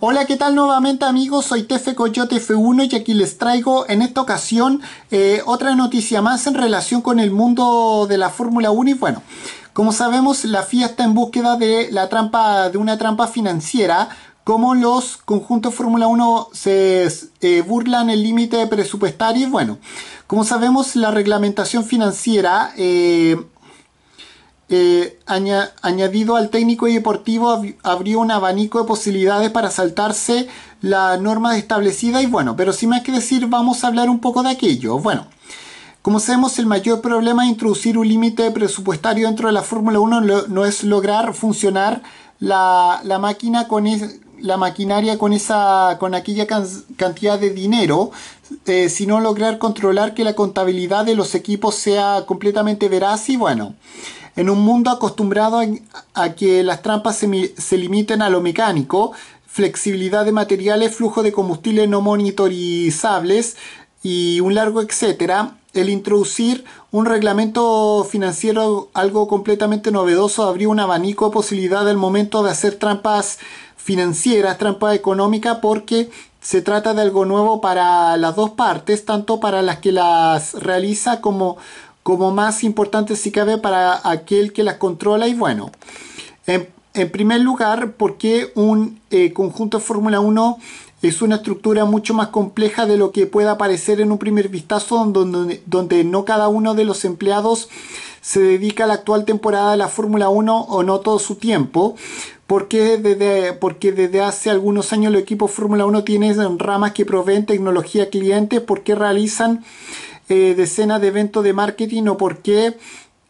Hola, ¿qué tal nuevamente amigos? Soy Tefe Coyote F1 y aquí les traigo en esta ocasión eh, otra noticia más en relación con el mundo de la Fórmula 1 y bueno, como sabemos la FIA está en búsqueda de, la trampa, de una trampa financiera como los conjuntos Fórmula 1 se eh, burlan el límite presupuestario y bueno, como sabemos la reglamentación financiera... Eh, eh, añadido al técnico y deportivo abrió un abanico de posibilidades para saltarse la norma establecida y bueno, pero sin más que decir vamos a hablar un poco de aquello. Bueno, como sabemos el mayor problema de introducir un límite presupuestario dentro de la Fórmula 1 no es lograr funcionar la, máquina con, la maquinaria con esa con aquella cantidad de dinero eh, sino lograr controlar que la contabilidad de los equipos sea completamente veraz y bueno en un mundo acostumbrado a, que las trampas se, limiten a lo mecánico, flexibilidad de materiales, flujo de combustible no monitorizables y un largo etcétera, el introducir un reglamento financiero algo completamente novedoso abrió un abanico de posibilidad al momento de hacer trampas financieras, trampas económicas, porque se trata de algo nuevo para las dos partes, tanto para las que las realiza como como más importante si cabe para aquel que las controla y bueno. En, primer lugar, porque un eh, conjunto de Fórmula 1 es una estructura mucho más compleja de lo que pueda parecer en un primer vistazo, donde, donde no cada uno de los empleados se dedica a la actual temporada de la Fórmula 1 o no todo su tiempo, porque desde, porque desde hace algunos años el equipo Fórmula 1 tiene ramas que proveen tecnología a clientes, porque realizan eh, decenas de eventos de marketing o porque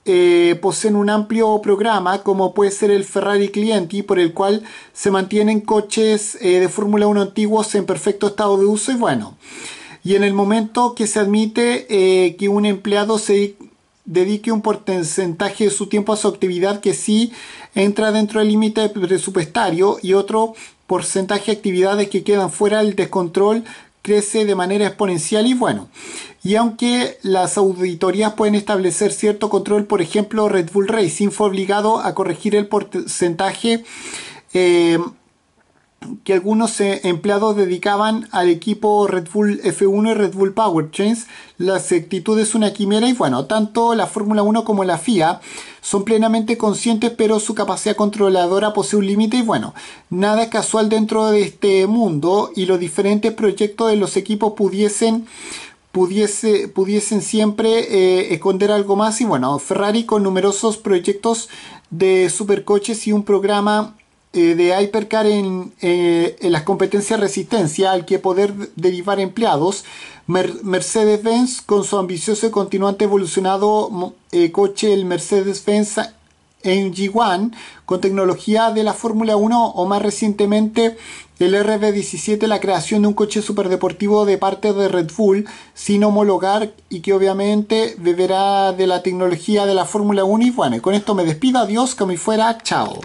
eh, poseen un amplio programa como puede ser el Ferrari Clienti por el cual se mantienen coches eh, de Fórmula 1 antiguos en perfecto estado de uso y bueno y en el momento que se admite que un empleado se dedique un porcentaje de su tiempo a su actividad que sí entra dentro del límite presupuestario y otro porcentaje de actividades que quedan fuera del descontrol crece de manera exponencial y bueno, y aunque las auditorías pueden establecer cierto control, por ejemplo, Red Bull Racing fue obligado a corregir el porcentaje eh, que algunos eh, empleados dedicaban al equipo Red Bull F1 y Red Bull Power Chains. La sectitud es una quimera y bueno, tanto la Fórmula 1 como la FIA son plenamente conscientes, pero su capacidad controladora posee un límite y bueno, nada es casual dentro de este mundo y los diferentes proyectos de los equipos pudiesen Pudiese, pudiesen siempre eh, esconder algo más y bueno, Ferrari con numerosos proyectos de supercoches y un programa eh, de Hypercar eh, en, las competencias resistencia al que poder derivar empleados. Mercedes-Benz con su ambicioso y continuante evolucionado eh, coche, el Mercedes-Benz ng 1 con tecnología de la Fórmula 1 o más recientemente el RB17, la creación de un coche superdeportivo de parte de Red Bull sin homologar y que obviamente beberá de la tecnología de la Fórmula 1 y bueno, con esto me despido, adiós, que me fuera, chao.